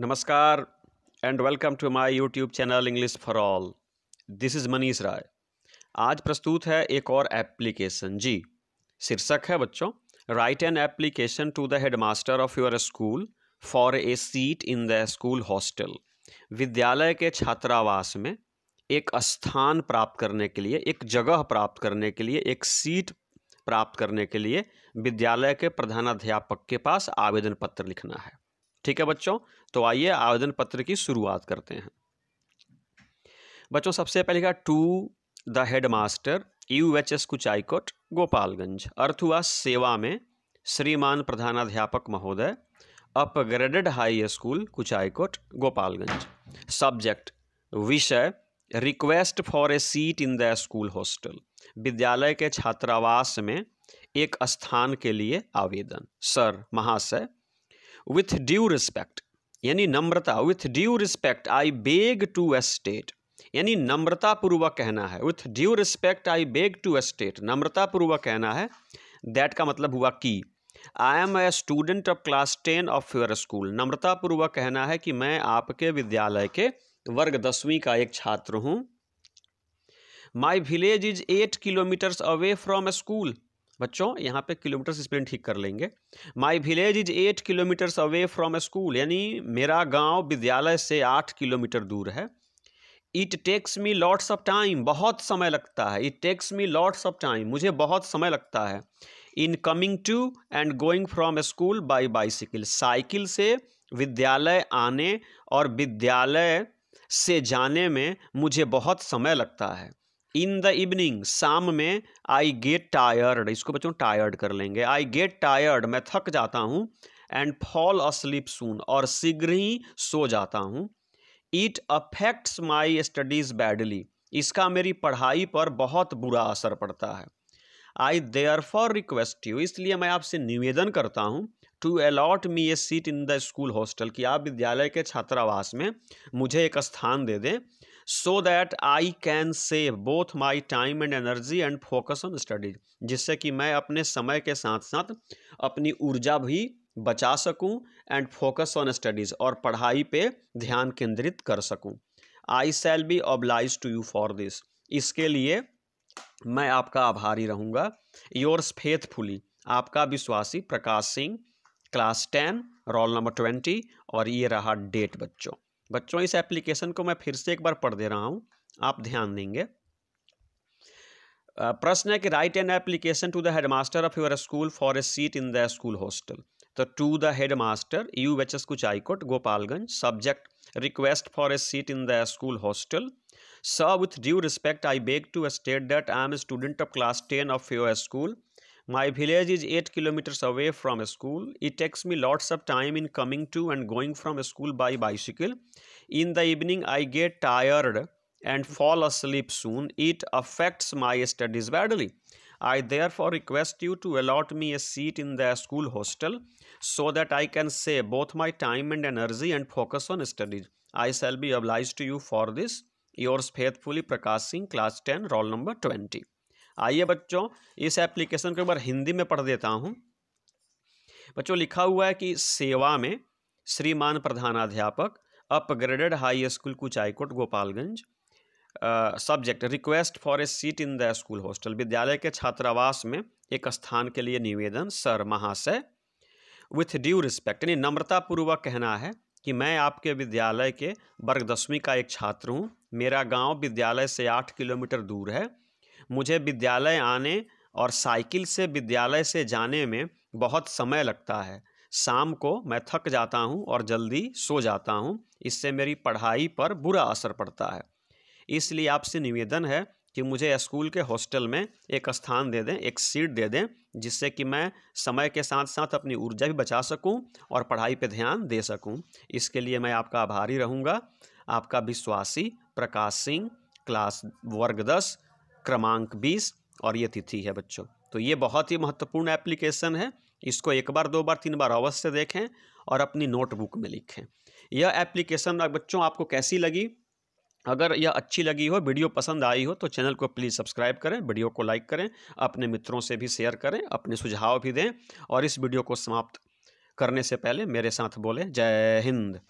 नमस्कार and welcome to my YouTube channel English for all this is Manish Rai आज प्रस्तुत है एक और एप्लीकेशन जी शीर्षक है बच्चों write an application to the headmaster of your school for a seat in the school hostel विद्यालय के छात्रावास में एक स्थान प्राप्त करने के लिए एक जगह प्राप्त करने के लिए एक सीट प्राप्त करने के लिए विद्यालय के प्रधानाध्यापक के पास आवेदन पत्र लिखना है ठीक है बच्चों तो आइए आवेदन पत्र की शुरुआत करते हैं बच्चों सबसे पहले का to the headmaster U H S Kuchaikot Gopalganj अर्थ हुआ सेवा में श्रीमान प्रधानाध्यापक महोदय upgraded high school Kuchaikot Gopalganj subject विषय request for a seat in the school hostel विद्यालय के छात्रावास में एक स्थान के लिए आवेदन सर महाशय विथ ड्यू रिस्पेक्ट यानी नम्रता with due respect I beg to state यानी नम्रता पूर्वक कहना है with due respect I beg to state नम्रता पूर्वक कहना है दैट का मतलब हुआ की I am a student of class ten of your school नम्रता पूर्वक कहना है कि मैं आपके विद्यालय के वर्ग दसवीं का एक छात्र हूँ my village is eight kilometres away from school बच्चों यहाँ पे किलोमीटर स्पीड ठीक कर लेंगे my village is eight kilometres away from a school यानी मेरा गांव विद्यालय से आठ किलोमीटर दूर है it takes me lots of time बहुत समय लगता है it takes me lots of time मुझे बहुत समय लगता है in coming to and going from a school by bicycle cycle से विद्यालय आने और विद्यालय से जाने में मुझे बहुत समय लगता है इन द इवनिंग शाम में आई गेट टायर्ड इसको बच्चों टायर्ड कर लेंगे आई गेट टायर्ड मैं थक जाता हूँ एंड फॉल स्लिप सून और शीघ्र ही सो जाता हूँ it affects my studies badly इसका मेरी पढ़ाई पर बहुत बुरा असर पड़ता है I therefore request you इसलिए मैं आपसे निवेदन करता हूँ to allot me a seat in the school hostel कि आप विद्यालय के छात्रावास में मुझे एक स्थान दे दें so that I can save both my time and energy and focus on studies जिससे कि मैं अपने समय के साथ साथ अपनी ऊर्जा भी बचा सकूं एंड फोकस ऑन स्टडीज़ और पढ़ाई पे ध्यान केंद्रित कर सकूं I shall be obliged to you for this इसके लिए मैं आपका आभारी रहूँगा योर्स फेथफुली आपका विश्वासी Prakash Singh class ten roll number twenty और ये रहा डेट बच्चों बच्चों इस एप्लीकेशन को मैं फिर से एक बार पढ़ दे रहा हूँ आप ध्यान देंगे प्रश्न है कि write an application to the headmaster of your school for a seat in the school hostel तो to the headmaster U H S Kuchaikot Gopalganj subject request for a seat in the school hostel sir with due respect I beg to state that I am a student of class ten of your school My village is 8 kilometers away from a school. It takes me lots of time in coming to and going from school by bicycle. In the evening, I get tired and fall asleep soon. It affects my studies badly. I therefore request you to allot me a seat in the school hostel so that I can save both my time and energy and focus on studies. I shall be obliged to you for this. Yours faithfully, Prakash Singh, class 10, roll number 20. आइए बच्चों इस application को एक बार हिंदी में पढ़ देता हूँ बच्चों लिखा हुआ है कि सेवा में श्रीमान प्रधानाध्यापक upgraded high school Kuchaikot Gopalganj subject request for a seat in the school hostel विद्यालय के छात्रावास में एक स्थान के लिए निवेदन सर महाशय विथ ड्यू रिस्पेक्ट यानी नम्रतापूर्वक कहना है कि मैं आपके विद्यालय के वर्ग दसवीं का एक छात्र हूँ मेरा गांव विद्यालय से आठ किलोमीटर दूर है मुझे विद्यालय आने और साइकिल से विद्यालय से जाने में बहुत समय लगता है शाम को मैं थक जाता हूँ और जल्दी सो जाता हूँ इससे मेरी पढ़ाई पर बुरा असर पड़ता है इसलिए आपसे निवेदन है कि मुझे स्कूल के हॉस्टल में एक स्थान दे दें एक सीट दे दें जिससे कि मैं समय के साथ साथ अपनी ऊर्जा भी बचा सकूं और पढ़ाई पर ध्यान दे सकूं इसके लिए मैं आपका आभारी रहूंगा आपका विश्वासी प्रकाश सिंह क्लास वर्ग दस क्रमांक बीस और ये तिथि है बच्चों तो ये बहुत ही महत्वपूर्ण एप्लीकेशन है इसको एक बार दो बार तीन बार अवश्य देखें और अपनी नोटबुक में लिखें यह एप्लीकेशन बच्चों आपको कैसी लगी अगर यह अच्छी लगी हो वीडियो पसंद आई हो तो चैनल को प्लीज़ सब्सक्राइब करें वीडियो को लाइक करें अपने मित्रों से भी शेयर करें अपने सुझाव भी दें और इस वीडियो को समाप्त करने से पहले मेरे साथ बोलें जय हिंद